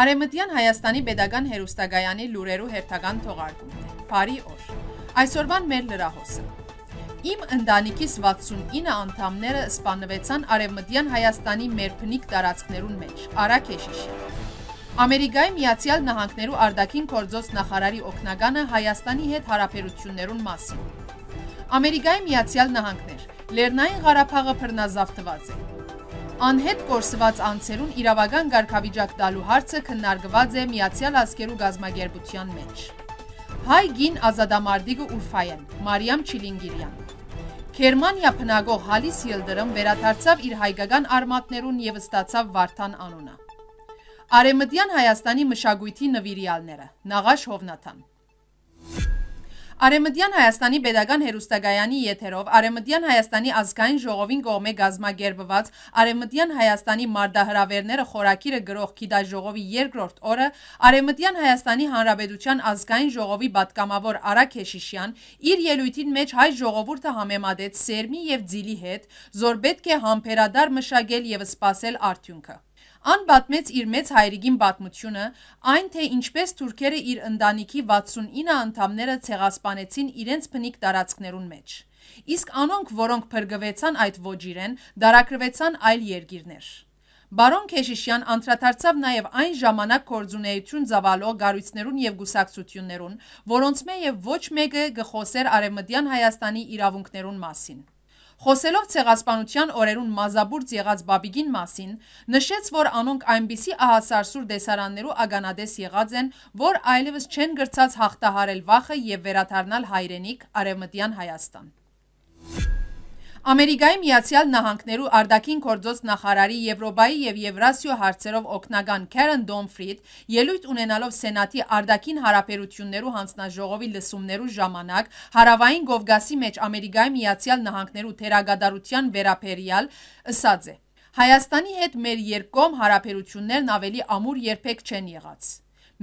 Արեմտյան Հայաստանի Պետական Հերոստագայանի լուրերու հերթական թողարկումն է։ Բարի օր։ Այսօրվան մեր լրահոսը։ Իմ ընտանիքիս 69 անդամները սպանվեցան Արևմտյան Հայաստանի մերփնիկ տարածքներուն մեջ։ Արաքեշիշի։ Ամերիկայի Միացյալ Նահանգներու արդակին կորձոց նախարարի օկնագանը Հայաստանի հետ հարաբերություններուն մասին։ Ամերիկայի Միացյալ Նահանգներ Լեռնային Ղարաբաղը բռնազավթված է։ Անհետ կորսված անցերուն իրավական ղարքավիճակ տալու հարցը քննարկված է Միացյալ Ազգերու Գազմագերբության մեջ։ Հայ գին Ազադամարդիգը Ուրֆայան, Մարիամ Չիլինգիրյան։ Գերմանիա փնագող Հալիս Ելդրըմ վերադարձավ իր հայկական արմատներուն եւ ստացավ Վարդան անունը։ Արեմդյան Հայաստանի մշակույթի նվիրյալները՝ Նաղաշ Հովնաթան Արեմտյան Հայաստանի Պետական Հերուստագայանի եթերով Արեմտյան Հայաստանի ազգային ժողովին կողմե գազմագերբված Արեմտյան Հայաստանի մարդահրավերները խորակիրը գրող քիդաժողովի երկրորդ օրը Արեմտյան Հայաստանի Հանրապետության ազգային ժողովի պատգամավոր Արաք Հեշիշյան իր ելույթին մեջ հայ ժողովուրդը համեմատեց Սերմի եւ Ձիլի հետ, զոր պետք է համբերադար մշակել եւ սпасել արդյունքը։ Ան պատմեց իր մեծ հայրիկին պատմությունը, այն թե ինչպես թուրքերը իր ընտանիքի 69 անդամները ցեղասպանեցին իրենց փնիկ տարածքներուն մեջ։ Իսկ անոնք, որոնք փրկվեցան այդ ոճիրեն, դարակրվեցան այլ երկիրներ։ Բարոն Քեշիշյան անդրադարձավ նաև այն ժամանակ կորձունեություն զավալող գարույցներուն եւ գուսակցություններուն, որոնց մե եւ ոչ մեկը գխոսեր արևմտյան Հայաստանի իրավունքներուն մասին։ Խոսելով ցեղասպանության օրերուն մազաբուրց եղած Բաբիգին մասին, նշեց, որ անոնք այնպիսի ահասարսուր դեսարաններու ագանադես եղած են, որ այլևս չեն գրծած հաղթահարել վախը եւ վերադառնալ հայրենիք Արևմտյան Հայաստան։ Ամերիկայի Միացյալ Նահանգներու արդակին կորձոց նախարարի Եվրոպայի եւ Եվրասիո հարցերով օկնական Քերեն Դոմֆրիդ ելույթ ունենալով Սենատի արդակին հարաբերություններու հանձնաժողովի լսումներու ժամանակ հարավային Կովկասի մեջ Ամերիկայի Միացյալ Նահանգներու թերագադարության վերաբերյալ ասաց է. Հայաստանի հետ մեր երկկողմ հարաբերություններն ավելի ամուր երբեք չեն եղած։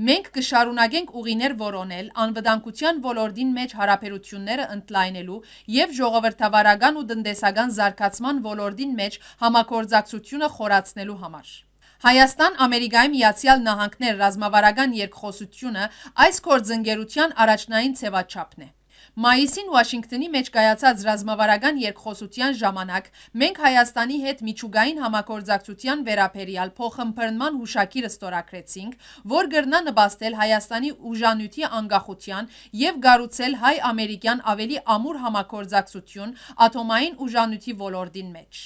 Մենք կշարունակենք ուղիներ որոնել անվտանգության ոլորտին մեջ հարաբերությունները ընդլայնելու եւ ժողովրդավարական ու տնտեսական զարգացման ոլորտին մեջ համագործակցությունը խորացնելու համար։ Հայաստան-Ամերիկայի Միացյալ Նահանգներ ռազմավարական երկխոսությունը այս կորձընկերության առաջնային ցևաչափն է։ Մայիսին Վաշինգտոնի մեջ կայացած ռազմավարական երկխոսության ժամանակ մենք Հայաստանի հետ միջուկային համագործակցության վերաբերյալ փոխըմբռնման հուշագիրը ստորագրեցինք, որ կրնա նպաստել Հայաստանի ուժանույթի անկախության և կառուցել հայ-ամերիկյան ավելի ամուր համագործակցություն ատոմային ուժանույթի ոլորտի մեջ։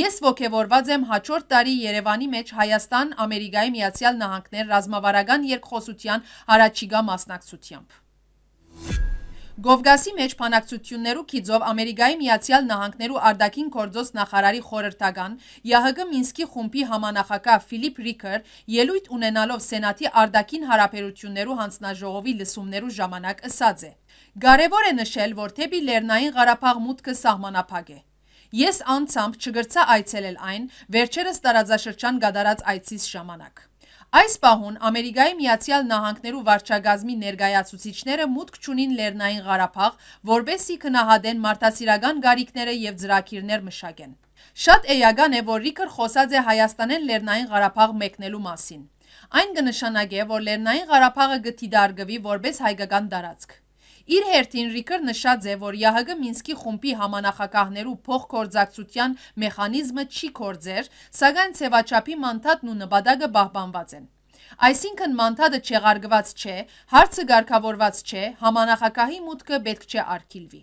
Ես ոգևորված եմ հաջորդ տարի Երևանի մեջ Հայաստան-ԱՄՆ-ը ռազմավարական երկխոսության առաջիկա մասնակցությամբ։ Գովգասի մեջ փանակցություններու քիծով Ամերիկայի Միացյալ Նահանգներու արդակին գործոս նախարարի խորհրդական ՀՀԳ Մինսկի խումբի համանախագահ Ֆիլիպ Ռիկեր ելույթ ունենալով Սենատի արդակին հարաբերություններու հանձնաժողովի լսումներու ժամանակ ասաց է. Կարևոր է նշել, որ թեպի Լեռնային Ղարաբաղ մուտքը սահմանափակ է։ Ես անցամբ չգրցա այցելել այն վերջերս տարածաշրջան գդարած այցից ժամանակ։ Այս պահուն Ամերիկայի Միացյալ Նահանգներու վարչագազմի ներկայացուցիչները մուտք չունին Լեռնային Ղարաբաղ, որբեսի քնահադեն մարդասիրական գարիկները եւ ծրագիրներ մշակեն։ Շատ էյական է, որ Ռիկր խոսած է Հայաստանեն Լեռնային Ղարաբաղ մեկնելու մասին։ Այն կնշանակե, որ Լեռնային Ղարաբաղը գտիդարգվի որպես հայկական տարածք։ Իր հերթին Ռիկր նշած է, որ ՀՀԳ Մինսկի խումբի համանախագահներու փոխգործակցության մեխանիզմը չի կործեր, սակայն ցևաչափի մանդատն ու նպատակը պահպանված են։ Այսինքն մանդատը չեղարգված չէ, հարցը ղարկավորված չէ, համանախագահի մուտքը պետք չէ արգելվի։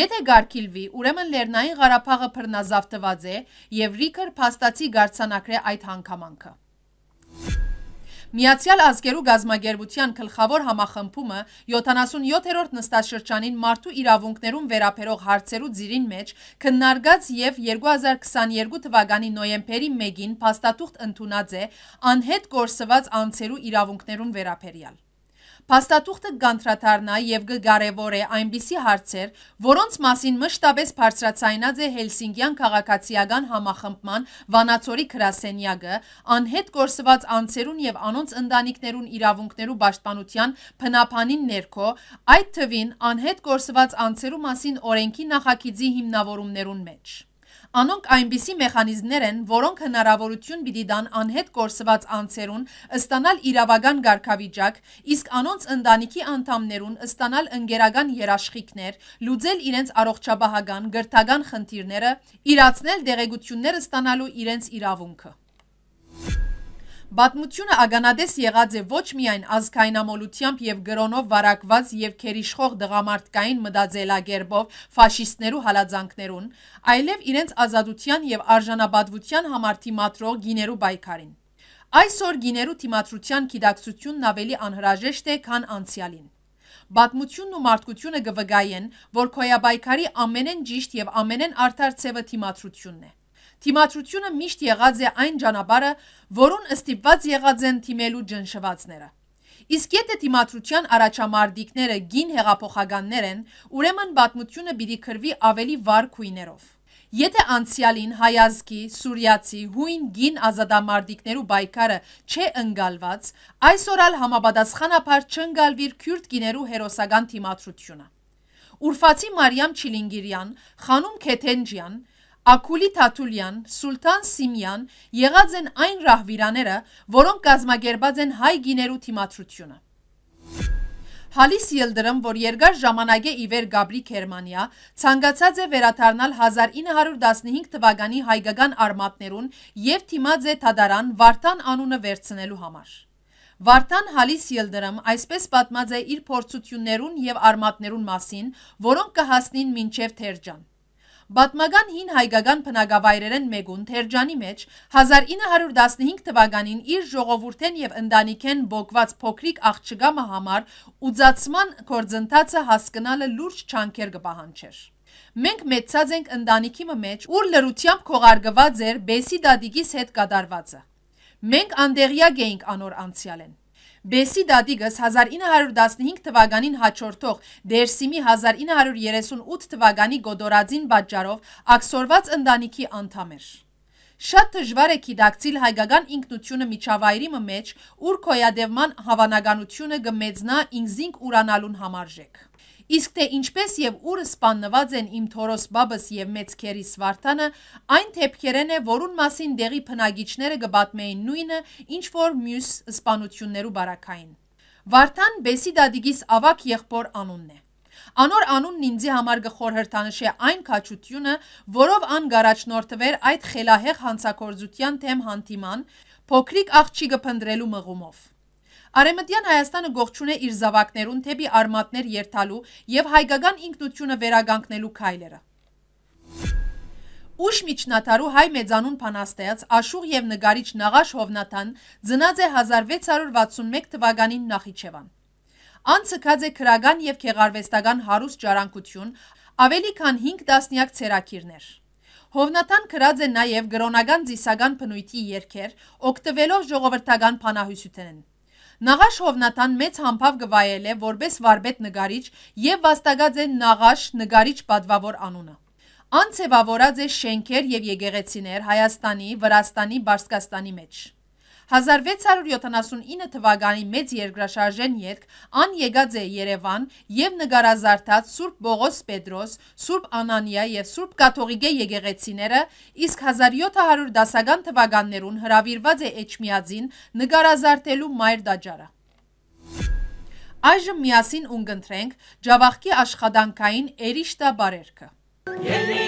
Եթե Գարքիլվի, ուրեմն Լեռնային Ղարաբաղը բռնազավթված է եւ Ռիկր փաստացի գարցանակրե այդ հանգամանքը։ Միացյալ ազգերու գազմագերբության գլխավոր համախմբումը 77-րդ նստաշրջանին մարդու իրավունքներում վերաբերող հարցերու ծիրին մեջ քննարկած եւ 2022 թվականի նոյեմբերի 1-ին փաստաթուղթ ընդունած է անհետ կորսված անձերու իրավունքներուն վերաբերյալ։ Փաստաթուղթը կգանդրադառնա եւ կգարեվորե այնպիսի հարցեր, որոնց մասին մշտապես բարձրացայնած է Հելսինկյան քաղաքացիական համախմբման Վանացորի գրասենյակը, անհետ կորսված անձերուն եւ անոնց ընտանիքներուն իրավունքներու պաշտպանության փնապանին ներքո, այդ թվին անհետ կորսված անձերու մասին օրենքի նախագիծի հիմնավորումներուն մեջ։ Անոնք այնպիսի մեխանիզմներ են, որոնք հնարավորություն պիտի դան անհետ կորսված անձերուն ստանալ իրավական ղարքավիճակ, իսկ անոնց ընտանիքի անդամներուն ստանալ ընկերական երաշխիքներ, լուծել իրենց առողջապահական, գրթական խնդիրները, իրացնել դեղեցություններ ստանալու իրենց իրավունքը։ Պատմությունը ագանադես եղած է ոչ միայն ազգայնամոլությամբ եւ գրոնով վարակված եւ քերիշխող դղամարդկային մտածելակերպով ֆաշիստներու հալածանքներուն, այլև իրենց ազատության եւ արժանապատվության համար թիմատրող գիներու պայքարին։ Այսօր գիներու թիմատրության գիտակցությունն ավելի անհրաժեշտ է, քան անցյալին։ Պատմությունն ու մարդկությունը գվգայեն, որ քոյաբայքարի ամենեն ճիշտ եւ ամենեն արդար ցևը թիմատրությունն է թիմադրությունը միշտ եղած է այն ճանապարհը, որուն ստիպված եղած են թիմելու ջնշվածները։ Իսկ եթե թիմադրության առաջամարտիկները գին հեղափոխականներ են, ուրեմն պատմությունը պիտի քրվի ավելի վառ քույներով։ Եթե անցյալին հայազգի, սուրյացի, հույն գին ազատամարդիկներու բայկարը չէ ընգալված, այսօրալ համապատասխանապար չընգալվիր քյուրտ գիներու հերոսական թիմատրությունը։ Ուրվացի Մարիամ Չիլինգիրյան, Խանուն Քեթենջյան, Ակուլի Թաթուլյան, Սուլթան Սիմյան եղած են այն ռահվիրաները, որոնք կազմակերպած են հայ գիներու թիմադրությունը։ Հալիս Ելդրըմ, որ երկար ժամանակ է իվեր Գաբրի Քերմանյա, ցանկացած է վերաթարնալ 1915 թվականի հայկական արմատներուն եւ թիմած է Թադարան Վարդան անունը վերցնելու համար։ Վարդան Հալիս Ելդրըմ այսպես պատմած է իր փորձություններուն եւ արմատներուն մասին, որոնք կհասնին մինչեւ Թերջան։ Բատմական հին հայկական բնակավայրերեն մեկուն Թերջանի մեջ 1915 թվականին իր ժողովուրդեն եւ ընտանիքեն բողված փոքրիկ աղջկամը համար ուծացման կորձընթացը հասկանալը լուրջ չանքեր կպահանջեր։ Մենք մեծած ենք ընտանիքի մեջ, ուր լրությամբ քողարգված էր Բեսի դադիկիս հետ կատարվածը։ Մենք անդեղյակ էինք անոր անցյալեն։ Բեսի դադիգս 1915 թվականին հաջորդող Դերսիմի 1938 թվականի գոդորածին պատճառով ակսորված ընտանիքի անդամ էր։ Շատ դժվար է գիտակցիլ հայկական ինքնությունը միջավայրի մեջ, ուր կոյադևման հավանականությունը գմեծնա ինքզինք ուրանալուն համարժեք։ Իսկ թե ինչպես եւ ուր սպանված են իմ Թորոս բաբս եւ մեծքերի Սվարթանը, այն թեփքերեն է, որուն մասին դեղի փնագիչները կբատմեին նույնը, ինչ որ մյուս սպանություններու բարակային։ Վարդան Բեսիդադիգիս ավակ եղբոր անունն է։ Անոր անունն ինձի համար գխորհրդանշե այն քաչությունը, որով ան գարաչնորթվեր այդ խելահեղ հանցակործության թեմ հանդիման, փոքրիկ աղջիկը փնդրելու մղումով։ Արեմտյան Հայաստանը գողջուն է իր զավակներուն թեպի արմատներ երթալու և հայգական ինգնությունը վերագանքնելու կայլերը։ Ուշ միջնատարու հայ մեծանուն պանաստեղց աշուղ և նգարիչ նաղաշ հովնատան ձնած է 1661 թվականին նախիչևան։ Անցկած է կրագան և կեղարվեստագան հարուս ճարանքություն, ավելի կան հինք դասնյակ ծերակիրներ։ Հովնատան կրած է նաև գրոնական ձիսական պնույթի երկեր, ոգտվելով ժողովրդական պանահյուսութենեն։ Նաղաշ Հովնատան մեծ համբավ գվայել է որպես վարբետ նգարիչ և վաստագած է նաղաշ նգարիչ պատվավոր անունը։ Անցևավորած է շենքեր և եգեղեցիներ Հայաստանի, Վրաստանի, Բարսկաստանի մեջ։ 1679 թվականի մեծ երկրաշարժեն ետք ան եկած է Երևան եւ նկարազարդած Սուրբ Բողոս Պետրոս, Սուրբ Անանիա եւ Սուրբ Կաթողիկե եկեղեցիները, իսկ 1710-ական թվականներուն հրավիրված է Էջմիածին նկարազարդելու մայր դաճարը։ Այժմ միասին ունգընտրենք Ջավախքի աշխատանքային Էրիշտա բարերքը։ Ելի